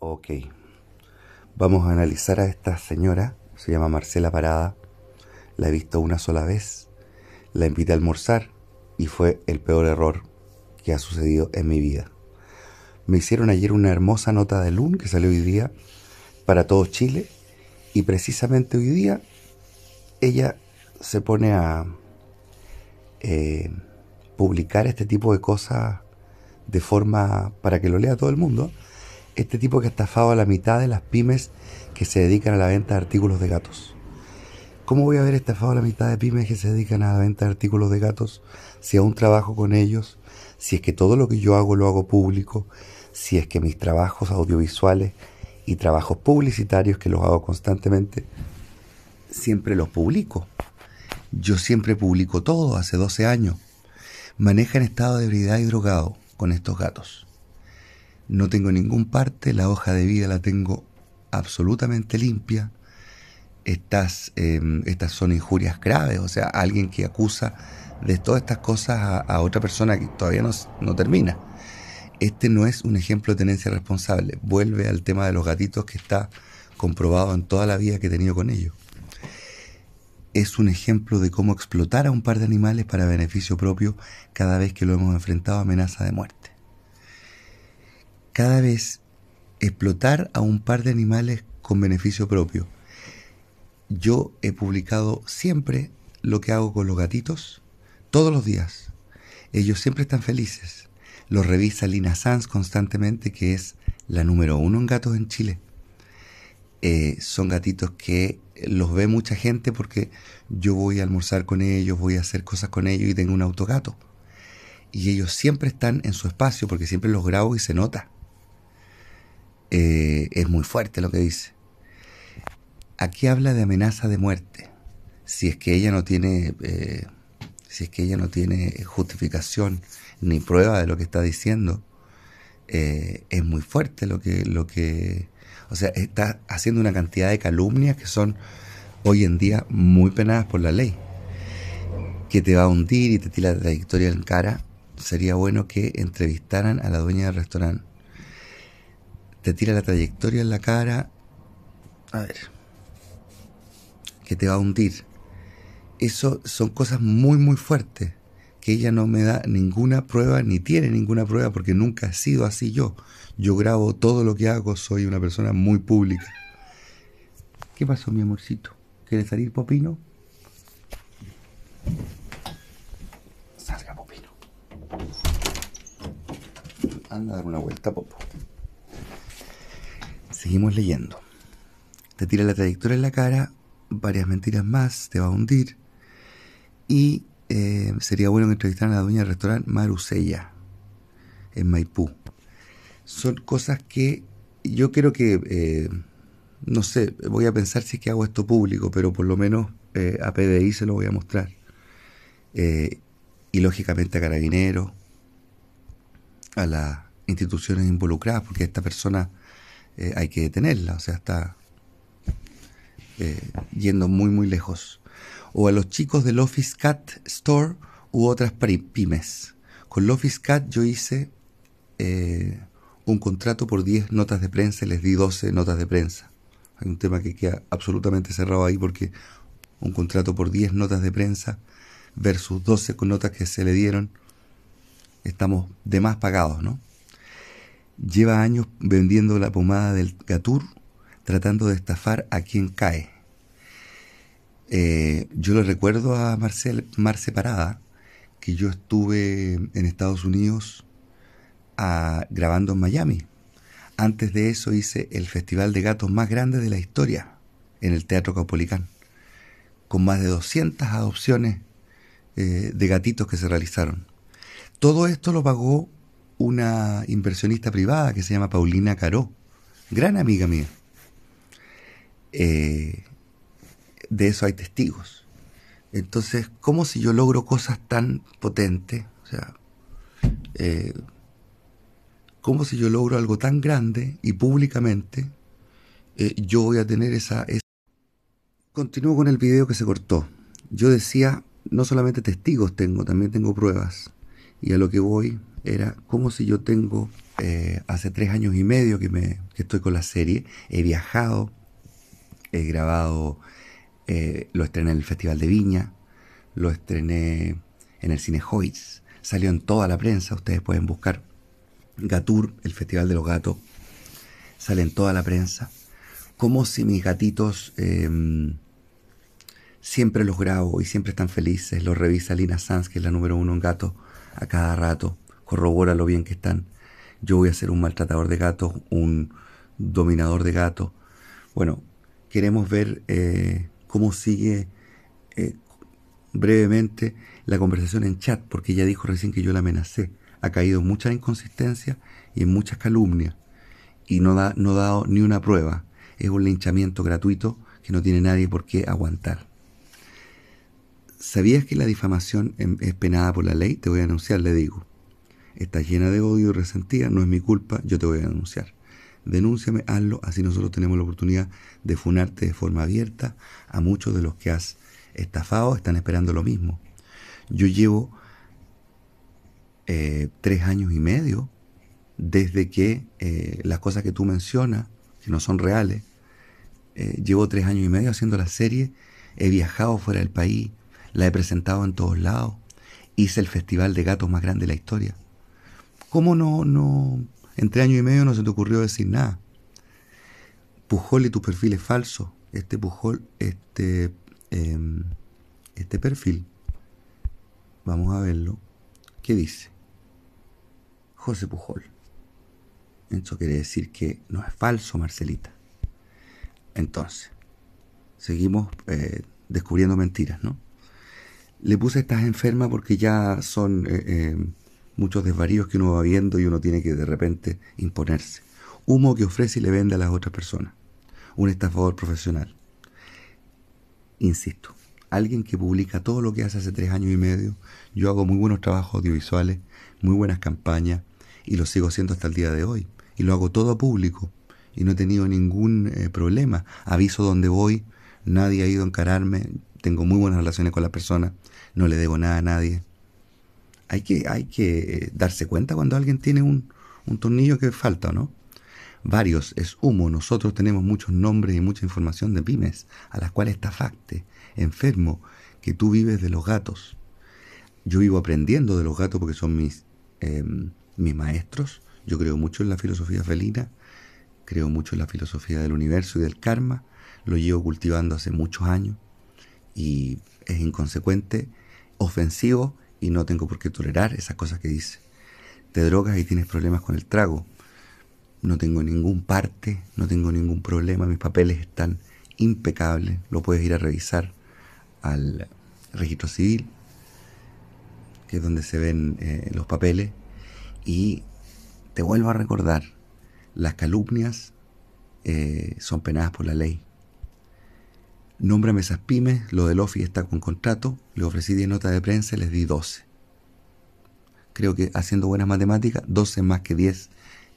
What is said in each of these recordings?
Ok. Vamos a analizar a esta señora. Se llama Marcela Parada. La he visto una sola vez. La invité a almorzar y fue el peor error que ha sucedido en mi vida. Me hicieron ayer una hermosa nota de LUN que salió hoy día para todo Chile y precisamente hoy día ella se pone a eh, publicar este tipo de cosas de forma para que lo lea todo el mundo este tipo que ha estafado a la mitad de las pymes que se dedican a la venta de artículos de gatos. ¿Cómo voy a haber estafado a la mitad de pymes que se dedican a la venta de artículos de gatos si aún trabajo con ellos? Si es que todo lo que yo hago lo hago público, si es que mis trabajos audiovisuales y trabajos publicitarios que los hago constantemente, siempre los publico. Yo siempre publico todo hace 12 años. Maneja en estado de ebriedad y drogado con estos gatos no tengo ningún parte, la hoja de vida la tengo absolutamente limpia. Estas, em, estas son injurias graves, o sea, alguien que acusa de todas estas cosas a, otra persona que todavía no, no, termina. Este no es un ejemplo de tenencia responsable. Vuelve al tema de los gatitos que está comprobado en toda la vida que he tenido con ellos. Es un ejemplo de cómo explotar a un par de animales para beneficio propio cada vez que lo hemos enfrentado a amenaza de muerte cada vez explotar a un par de animales con beneficio propio. Yo he publicado siempre lo que hago con los gatitos, todos los días. Ellos siempre están felices. Los revisa Lina Sanz constantemente, que es la número uno en gatos en Chile. Eh, son gatitos que los ve mucha gente porque yo voy a almorzar con ellos, voy a hacer cosas con ellos y tengo un autogato. Y ellos siempre están en su espacio porque siempre los grabo y se nota. Eh, es muy fuerte lo que dice. Aquí habla de amenaza de muerte. Si es que ella no tiene, eh, si es que ella no tiene justificación ni prueba de lo que está diciendo, eh, es muy fuerte lo que, lo que, o sea, está haciendo una cantidad de calumnias que son hoy en día muy penadas por la ley, que te va a hundir y te tira la trayectoria en cara. Sería bueno que entrevistaran a la dueña del restaurante te tira la trayectoria en la cara, a ver, que te va a hundir. Eso son cosas muy, muy fuertes, que ella no me da ninguna prueba, ni tiene ninguna prueba, porque nunca he sido así yo. Yo grabo todo lo que hago, soy una persona muy pública. ¿Qué pasó, mi amorcito? ¿Quieres salir, Popino? Salga, Popino. Anda a dar una vuelta, Popo. Seguimos leyendo. Te tira la trayectoria en la cara, varias mentiras más, te va a hundir. Y eh, sería bueno que entrevistaran a la dueña del restaurante Marusella, en Maipú. Son cosas que yo creo que, eh, no sé, voy a pensar si es que hago esto público, pero por lo menos eh, a PDI se lo voy a mostrar. y lógicamente a carabineros, a las instituciones involucradas, porque esta persona eh, hay que detenerla, o sea, está eh, yendo muy, muy lejos. O a los chicos del Office Cat Store u otras pymes. Con el Office Cat yo hice eh, un contrato por 10 notas de prensa y les di 12 notas de prensa. Hay un tema que queda absolutamente cerrado ahí porque un contrato por 10 notas de prensa versus 12 con notas que se le dieron, estamos de más pagados, ¿no? lleva años vendiendo la pomada del Gatur, tratando de estafar a quien cae. Eh, yo le recuerdo a Marcel, Marce Parada que yo estuve en Estados Unidos ah, grabando en Miami. Antes de eso hice el festival de gatos más grande de la historia en el Teatro Capolicán... con más de 200 adopciones eh, de gatitos que se realizaron. Todo esto lo pagó una inversionista privada que se llama Paulina Caró, gran amiga mía. Eh, de eso hay testigos. Entonces, ¿cómo si yo logro cosas tan potentes? O sea, eh, ¿cómo si yo logro algo tan grande y públicamente eh, yo voy a tener esa, esa... Continúo con el video que se cortó. Yo decía, no solamente testigos tengo, también tengo pruebas. Y a lo que voy era como si yo tengo eh, hace tres años y medio que, me, estoy con la serie, he viajado, he grabado, eh, lo estrené en el Festival de Viña, lo estrené en el Cine Hoyts, salió en toda la prensa, ustedes pueden buscar Gatur, el Festival de los Gatos, sale en toda la prensa, como si mis gatitos... Em, siempre los grabo y siempre están felices. Los revisa Lina Sanz, que es la número uno en gato, a cada rato corrobora lo bien que están. Yo voy a ser un maltratador de gatos, un dominador de gatos. Bueno, queremos ver eh, cómo sigue eh, brevemente la conversación en chat, porque ella dijo recién que yo la amenacé. Ha caído en mucha inconsistencia y en muchas calumnias, y no da, no ha dado ni una prueba. Es un linchamiento gratuito que no tiene nadie por qué aguantar. ¿Sabías que la difamación em, es penada por la ley? Te voy a anunciar, le digo está llena de odio y resentida, no es mi culpa, yo te voy a denunciar. Denúnciame, hazlo, así nosotros tenemos la oportunidad de funarte de forma abierta a muchos de los que has estafado, están esperando lo mismo. Yo llevo eh, tres años y medio desde que eh, las cosas que tú mencionas, que no son reales, eh, llevo tres años y medio haciendo la serie, he viajado fuera del país, la he presentado en todos lados, hice el festival de gatos más grande de la historia. ¿Cómo no, no, entre año y medio no se te ocurrió decir nada? Pujol y tu perfil es falso. Este Pujol, este, em, este perfil, vamos a verlo. ¿Qué dice? José Pujol. Eso quiere decir que no es falso, Marcelita. Entonces, seguimos eh, descubriendo mentiras, ¿no? Le puse estás enferma porque ya son eh, em, muchos desvaríos que uno va viendo y uno tiene que de repente imponerse. Humo que ofrece y le vende a las otras personas. Un estafador profesional. Insisto, alguien que publica todo lo que hace hace tres años y medio. Yo hago muy buenos trabajos audiovisuales, muy buenas campañas y lo sigo haciendo hasta el día de hoy. Y lo hago todo público y no he tenido ningún eh, problema. Aviso donde voy, nadie ha ido a encararme, tengo muy buenas relaciones con la persona, no le debo nada a nadie hay que, hay que eh, darse cuenta cuando alguien tiene un, tornillo que falta, ¿no? Varios, es humo, nosotros tenemos muchos nombres y mucha información de pymes, a las cuales está facte, enfermo, que tú vives de los gatos. Yo vivo aprendiendo de los gatos porque son mis, em, mis maestros. Yo creo mucho en la filosofía felina, creo mucho en la filosofía del universo y del karma. Lo llevo cultivando hace muchos años y es inconsecuente, ofensivo y no tengo por qué tolerar esas cosas que dice. Te drogas y tienes problemas con el trago. No tengo ningún parte, no tengo ningún problema, mis papeles están impecables, lo puedes ir a revisar al registro civil, que es donde se ven eh, los papeles, y te vuelvo a recordar, las calumnias eh, son penadas por la ley. Nómbrame esas pymes, lo del OFI está con contrato, le ofrecí 10 notas de prensa y les di 12. Creo que haciendo buenas matemáticas, 12 más que 10,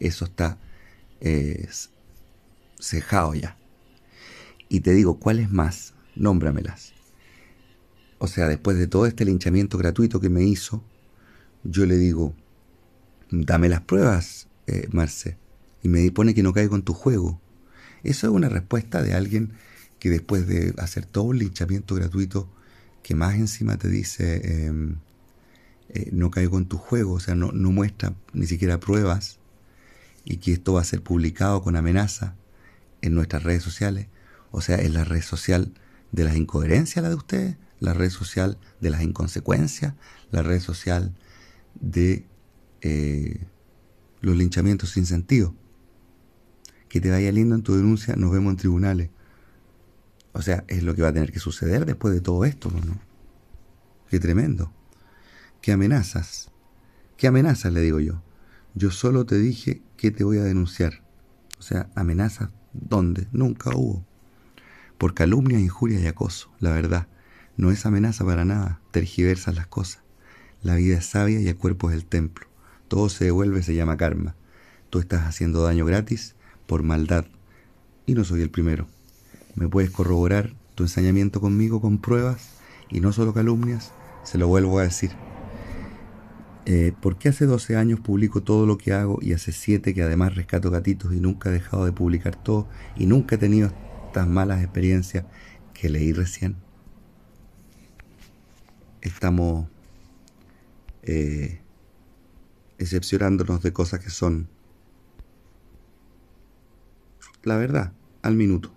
eso está eh, cejado ya. Y te digo, ¿cuáles más? Nómbramelas. O sea, después de todo este linchamiento gratuito que me hizo, yo le digo, dame las pruebas, eh, Marce. Y me pone que no caigo en tu juego. Eso es una respuesta de alguien después de hacer todo el linchamiento gratuito, que más encima te dice, em, eh, no caigo en tu juego, o sea, no, no muestra ni siquiera pruebas, y que esto va a ser publicado con amenaza en nuestras redes sociales, o sea, en la red social de las incoherencias la de ustedes, la red social de las inconsecuencias, la red social de eh, los linchamientos sin sentido. Que te vaya lindo en tu denuncia, nos vemos en tribunales. O sea, es lo que va a tener que suceder después de todo esto, ¿no? Qué tremendo. Qué amenazas. ¿Qué amenazas? Le digo yo. Yo solo te dije que te voy a denunciar. O sea, amenazas, ¿dónde? Nunca hubo. Por calumnia, injuria y acoso, la verdad. No es amenaza para nada, tergiversas las cosas. La vida es sabia y el cuerpo es el templo. Todo se devuelve, se llama karma. Tú estás haciendo daño gratis por maldad. Y no soy el primero me puedes corroborar tu ensañamiento conmigo con pruebas y no solo calumnias, se lo vuelvo a decir. Eh, ¿Por qué hace 12 años publico todo lo que hago y hace 7 que además rescato gatitos y nunca he dejado de publicar todo y nunca he tenido estas malas experiencias que leí recién? Estamos eh, excepcionándonos de cosas que son la verdad al minuto.